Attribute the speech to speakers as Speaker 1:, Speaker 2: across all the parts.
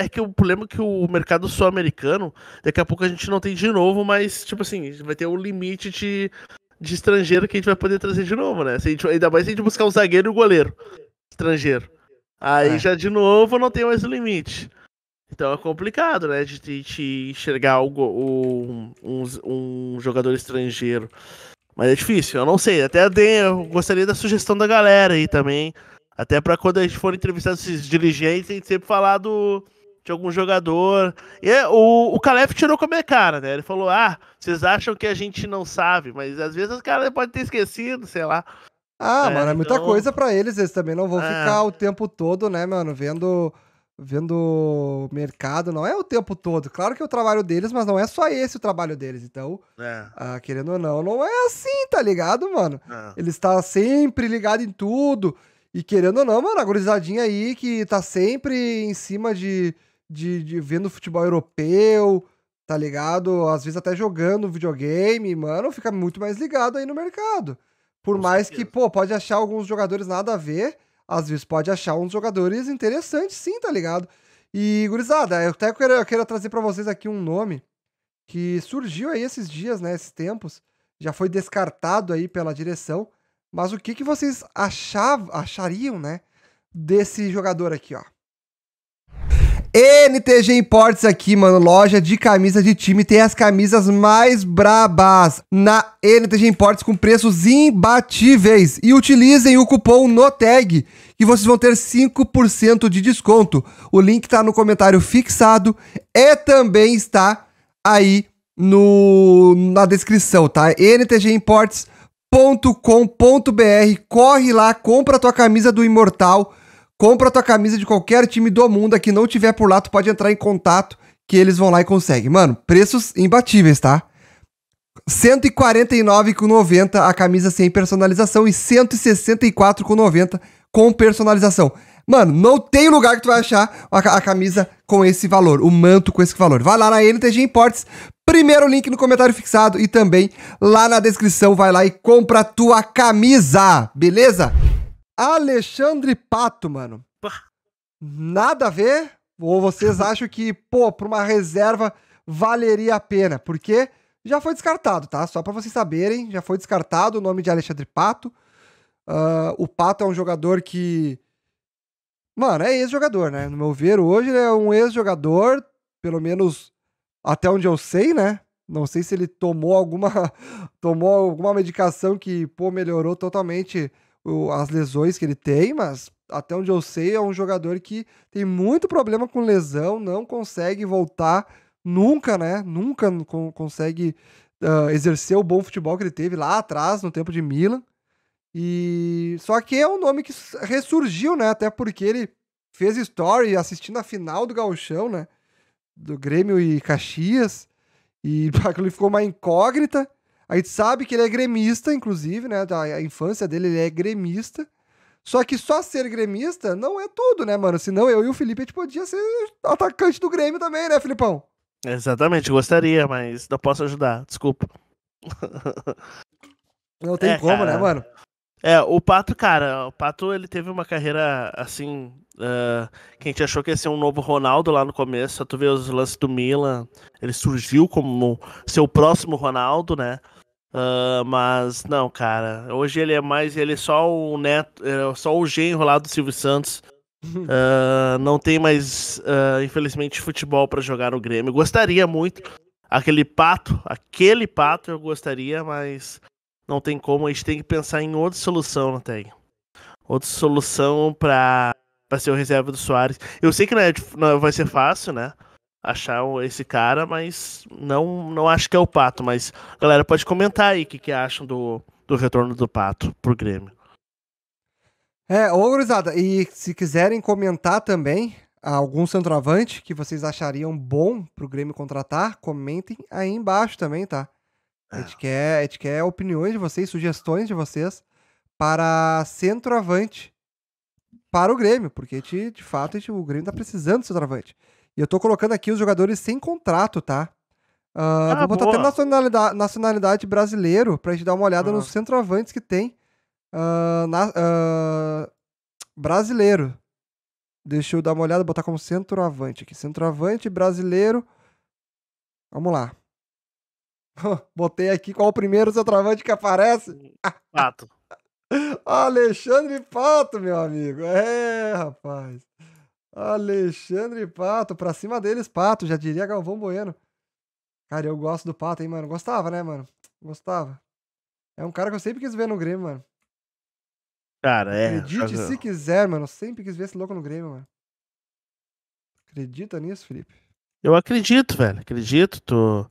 Speaker 1: é que o problema é que o mercado sul-americano, daqui a pouco a gente não tem de novo, mas, tipo assim, vai ter um limite de, de estrangeiro que a gente vai poder trazer de novo, né? Se a gente, ainda mais se a gente buscar o zagueiro e o goleiro estrangeiro. Aí é. já de novo não tem mais o limite. Então é complicado, né? De, de, de enxergar algo, um, um, um, jogador estrangeiro. Mas é difícil, eu não sei. Até dei, eu gostaria da sugestão da galera aí também. Até para quando a gente for entrevistar esses dirigentes, a gente sempre falar do, de algum jogador. E é, o, o Calef tirou com a minha cara, né? Ele falou: Ah, vocês acham que a gente não sabe, mas às vezes os caras podem ter esquecido, sei lá. Ah, é, mano, é muita então... coisa
Speaker 2: para eles. Eles também não vão é. ficar o tempo todo, né, mano, vendo vendo mercado. Não é o tempo todo. Claro que é o trabalho deles, mas não é só esse o trabalho deles. Então, é. ah, querendo ou não, não é assim, tá ligado, mano? É. Eles tá sempre ligado em tudo. E querendo ou não, mano, a gurizadinha aí que tá sempre em cima de, de, de vendo futebol europeu, tá ligado? Às vezes até jogando videogame, mano, fica muito mais ligado aí no mercado. Por Com mais certeza. que, pô, pode achar alguns jogadores nada a ver, às vezes pode achar uns jogadores interessantes sim, tá ligado? E, gurizada, eu até quero, eu quero trazer para vocês aqui um nome que surgiu aí esses dias, né, esses tempos, já foi descartado aí pela direção, mas o que, que vocês achavam, achariam, né, desse jogador aqui, ó? NTG Imports aqui, mano. Loja de camisas de time. Tem as camisas mais brabas na NTG Imports com preços imbatíveis. E utilizem o cupom NOTEG e vocês vão ter 5% de desconto. O link tá no comentário fixado e também está aí no, na descrição, tá? ntgimports.com.br. Corre lá, compra a tua camisa do Imortal Compra tua camisa de qualquer time do mundo que não tiver por lá, tu pode entrar em contato que eles vão lá e conseguem. Mano, preços imbatíveis, tá? 149,90 a camisa sem personalização e 164,90 com personalização. Mano, não tem lugar que tu vai achar a, a, camisa com esse valor, o manto com esse valor. Vai lá na NTG Imports, primeiro link no comentário fixado e também lá na descrição. Vai lá e compra a tua camisa, beleza? Alexandre Pato, mano. Nada a ver? Ou vocês acham que, pô, pra uma reserva valeria a pena? Porque já foi descartado, tá? Só para vocês saberem, já foi descartado o nome de Alexandre Pato. Uh, o Pato é um jogador que. Mano, é ex-jogador, né? No meu ver, hoje ele é um ex-jogador, pelo menos até onde eu sei, né? Não sei se ele tomou alguma, tomou alguma medicação que, pô, melhorou totalmente o, as lesões que ele tem, mas até onde eu sei, é um jogador que tem muito problema com lesão, não consegue voltar nunca, né? Nunca con consegue uh, exercer o bom futebol que ele teve lá atrás, no tempo de Milan. E só que é um nome que ressurgiu, né? Até porque ele fez story assistindo a final do Gauchão, né? Do Grêmio e Caxias. E aquilo ficou uma incógnita. A gente sabe que ele é gremista, inclusive, né? A infância dele, ele é gremista. Só que só ser gremista não é tudo, né, mano? Senão eu e o Felipe a gente podia ser atacante do Grêmio também, né, Filipão?
Speaker 1: Exatamente, gostaria, mas não posso ajudar, desculpa.
Speaker 2: Não tem é, como, né, cara... né, mano?
Speaker 1: É, o Pato, cara, o Pato ele teve uma carreira assim. Uh, que a gente achou que ia ser um novo Ronaldo lá no começo. Só tu vê os lances do Milan. Ele surgiu como seu próximo Ronaldo, né? Uh, mas não, cara. Hoje ele é mais. Ele é só o neto. É só o genro lá do Silvio Santos. Uh, não tem mais, uh, infelizmente, futebol para jogar no Grêmio. Gostaria muito. Aquele pato, aquele pato eu gostaria, mas não tem como. A gente tem que pensar em outra solução, não tem? Outra solução para ser o reserva do Soares. Eu sei que não, é, não é, vai ser fácil, né? achar esse cara, mas não não acho que é o Pato. Mas
Speaker 2: galera pode comentar aí o que, que acham do, do retorno do Pato pro Grêmio. É, ô gurizada, e se quiserem comentar também algum centroavante que vocês achariam bom pro Grêmio contratar, comentem aí embaixo também, tá? A gente, é. quer, a gente quer opiniões de vocês, sugestões de vocês para centroavante para o Grêmio, porque de, de fato gente, o Grêmio está precisando do centroavante travante. E eu estou colocando aqui os jogadores sem contrato, tá? Uh, ah, vou botar boa. até nacionalidade, nacionalidade brasileiro pra gente dar uma olhada nos ah. centroavantes que tem. Uh, na, uh, brasileiro. Deixa eu dar uma olhada, botar como centroavante aqui. Centroavante brasileiro. Vamos lá. Botei aqui qual o primeiro centroavante que aparece. Pato. Alexandre Pato, meu amigo. É, rapaz. Alexandre Pato, pra cima deles, Pato, já diria Galvão Bueno. Cara, eu gosto do Pato, hein, mano. Gostava, né, mano? Gostava. É um cara que eu sempre quis ver no Grêmio, mano.
Speaker 1: Cara, é. Acredite se
Speaker 2: quiser, mano. Eu sempre quis ver esse louco no Grêmio, mano. Acredita nisso, Felipe?
Speaker 1: Eu acredito, velho. Acredito. Tu,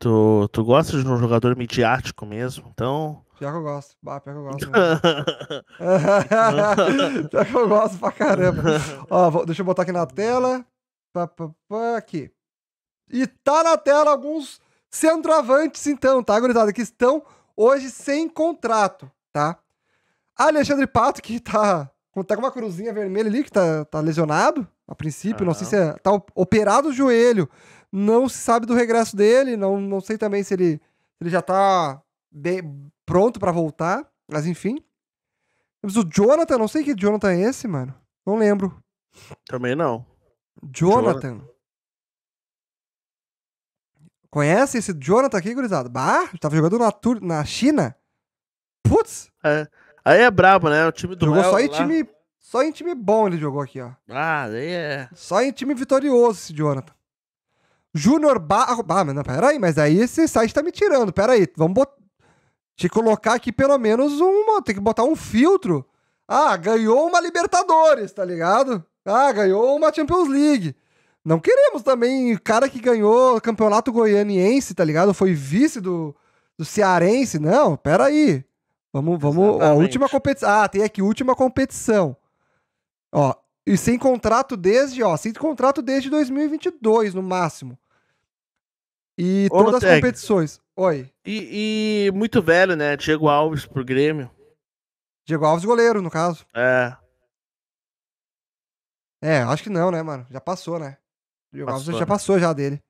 Speaker 1: tu, tu gosta de um jogador midiático mesmo. Então,
Speaker 2: Pior que eu gosto. Bah, pior que eu gosto. pior que eu gosto pra caramba. Ó, vou, deixa eu botar aqui na uhum. tela. Pá, pá, pá, aqui. E tá na tela alguns centroavantes, então, tá, gurizada? Que estão hoje sem contrato, tá? Alexandre Pato, que tá, tá com uma cruzinha vermelha ali, que tá, tá lesionado, a princípio. Uhum. Não sei se é, tá operado o joelho. Não se sabe do regresso dele. Não, não sei também se ele, se ele já tá de, pronto para voltar, mas enfim. Temos o Jonathan, não sei que Jonathan é esse, mano. Não lembro. Também não.
Speaker 1: Jonathan.
Speaker 2: Jonathan. Conhece esse Jonathan aqui, gurizada? Bah, tava jogando na, Tur na China. Putz. É. Aí é brabo, né? O time do Jogou só em lá. time só em time bom ele jogou aqui, ó.
Speaker 1: Ah, daí é.
Speaker 2: Só em time vitorioso esse Jonathan. Júnior Barro. Ah, mas não, peraí, mas aí esse site tá me tirando. Peraí, vamos botar. Tinha que colocar aqui pelo menos uma, tem que botar um filtro. Ah, ganhou uma Libertadores, tá ligado? Ah, ganhou uma Champions League. Não queremos também cara que ganhou campeonato goianiense, tá ligado? Foi vice do, do cearense. Não, peraí. Vamos, vamos. Ó, última competição. Ah, tem aqui última competição. Ó, e sem contrato desde, ó, sem contrato desde 2022 no máximo. E todas as competições. Oi. E, e, muito velho, né? Diego Alves pro Grêmio. Diego Alves goleiro, no caso. É. É, acho que não, né, mano? Já passou, né? Diego passou, Alves né? já passou já dele.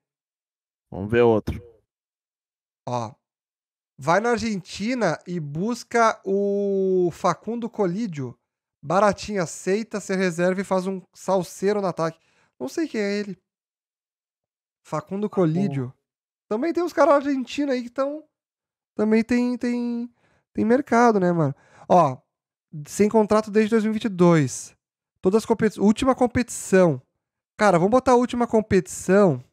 Speaker 2: Vamos ver outro. Ó. Vai na Argentina e busca o Facundo Colídio. Baratinho aceita, se reserva e faz um salseiro no ataque. Não sei quem é ele. Facundo Colídio. Também tem os caras argentinos aí que estão. Também tem, tem, tem mercado, né, mano? Ó, sem contrato desde 2022. Todas as competições. Última competição. Cara, vamos botar a última competição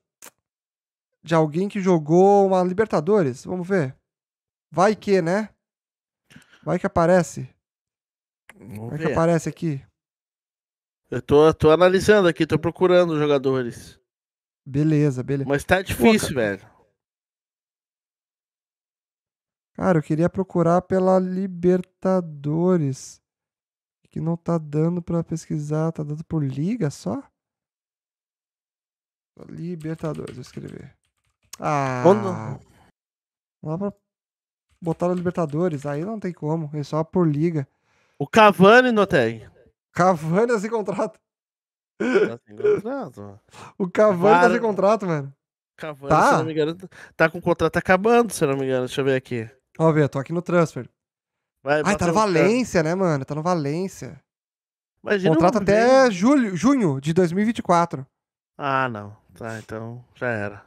Speaker 2: de alguém que jogou uma Libertadores. Vamos ver. Vai que, né? Vai que aparece.
Speaker 1: Vamos Vai ver. que aparece aqui. Eu tô, tô analisando aqui, tô procurando jogadores. Beleza, beleza. Mas tá difícil, Pô, velho.
Speaker 2: Cara, eu queria procurar pela Libertadores. Que não tá dando pra pesquisar, tá dando por liga só? Libertadores, vou escrever. Ah! Quando... lá pra botar na Libertadores, aí não tem como, é só por liga. O Cavani não tem. Cavani sem contrato.
Speaker 1: Tá sem contrato.
Speaker 2: O Cavani Para... tá sem contrato, mano. Cavani, tá? se não me engano,
Speaker 1: tá com o contrato acabando, se não me engano. Deixa eu ver aqui.
Speaker 2: Ó, Vê, tô aqui no transfer. Vai, Ai, tá no Valência, cara. né, mano? Tá no Valência. Imagina Contrato um até julho, junho de 2024. Ah, não. Tá, então já era.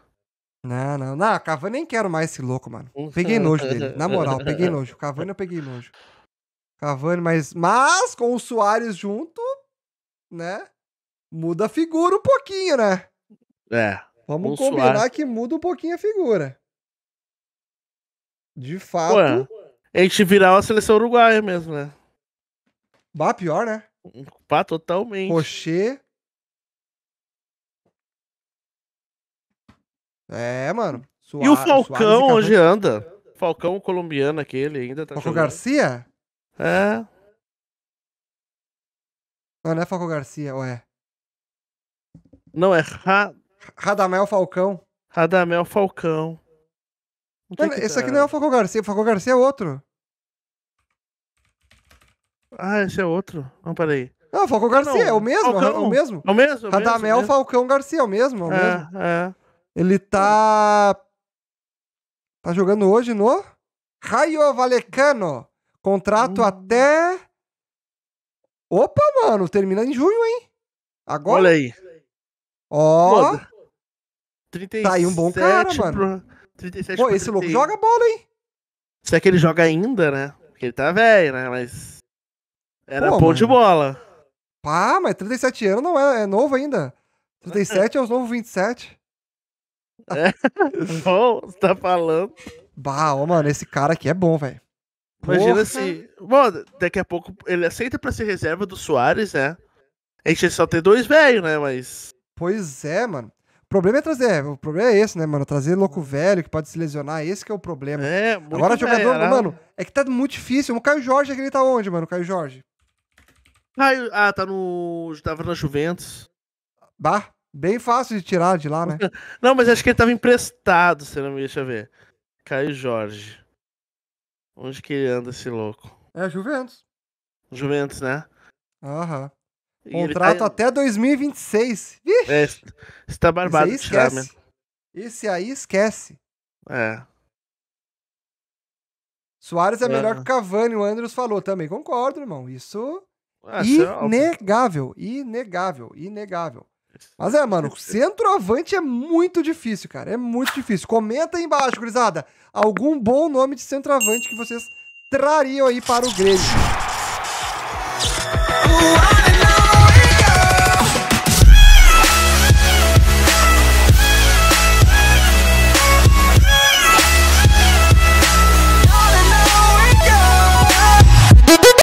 Speaker 2: Não, não. Não, Cavani nem quero mais esse louco, mano. Peguei nojo dele. Na moral, peguei nojo. Cavani eu peguei nojo. Cavani, mas, mas com o Soares junto, né? Muda a figura um pouquinho, né?
Speaker 1: É. Vamos combinar
Speaker 2: que muda um pouquinho a figura. De fato. Ué,
Speaker 1: a gente virar a seleção uruguaia mesmo, né?
Speaker 2: Bah, pior, né?
Speaker 1: Pá, totalmente.
Speaker 2: Rocher. É, mano. Suá, e o Falcão hoje anda.
Speaker 1: Falcão colombiano aquele ainda tá Falcão jogando. Garcia?
Speaker 2: É. Não, não é Falcão Garcia, ou é? Não, é Ra... Radamel Falcão. Radamel Falcão que esse tá? aqui não é o Falcão Garcia. O Falcão Garcia é outro. Ah, esse é outro. Não, peraí.
Speaker 1: Não, o Falcão ah, Garcia não, é o mesmo. É Falcão. É o mesmo. É o mesmo. Radamel é Falcão
Speaker 2: Garcia é o mesmo. É, o é, mesmo. é. Ele tá. Tá jogando hoje no Raio Valecano. Contrato hum. até. Opa, mano, termina em junho, hein? Agora. Olha aí. Ó. Moda. tá aí um bom cara, pro... mano. 37 Pô, esse louco joga bola, hein? Se é que ele joga ainda, né? Porque ele tá velho, né? Mas. Era bom de bola. Pá, mas 37 anos não é, é novo ainda. 37 é os novos 27. É, bom, você tá falando. Bah, ó, mano, esse cara aqui é bom, velho. Imagina se.
Speaker 1: bom, daqui a pouco ele aceita pra ser reserva do Soares, né? A gente só tem dois velhos, né? Mas.
Speaker 2: Pois é, mano problema é trazer. O problema é esse, né, mano? Trazer louco velho que pode se lesionar. Esse que é o problema. É, muito Agora jogador, mano, é que tá muito difícil. O Caio Jorge aqui, ele tá onde, mano? O Caio Jorge.
Speaker 1: Caio, ah, tá no. Tava na Juventus. Bah, bem fácil
Speaker 2: de tirar de lá, né?
Speaker 1: não, mas acho que ele tava emprestado, se não me deixa ver. Caio Jorge. Onde que ele anda esse louco?
Speaker 2: É Juventus.
Speaker 1: Juventus, né?
Speaker 2: Aham. Contrato tá... até 2026. Ixi. É, você tá barbado de tirar esquece. Esse aí esquece. É. Soares é, é. melhor é. que o Cavani, o Andrews falou também. Concordo, irmão. Isso.
Speaker 1: Ah, é inegável,
Speaker 2: inegável, inegável. Mas é, mano, centroavante é muito difícil, cara. É muito difícil. Comenta aí embaixo, gurizada. Algum bom nome de centroavante que vocês trariam aí para o Grêmio. Uau!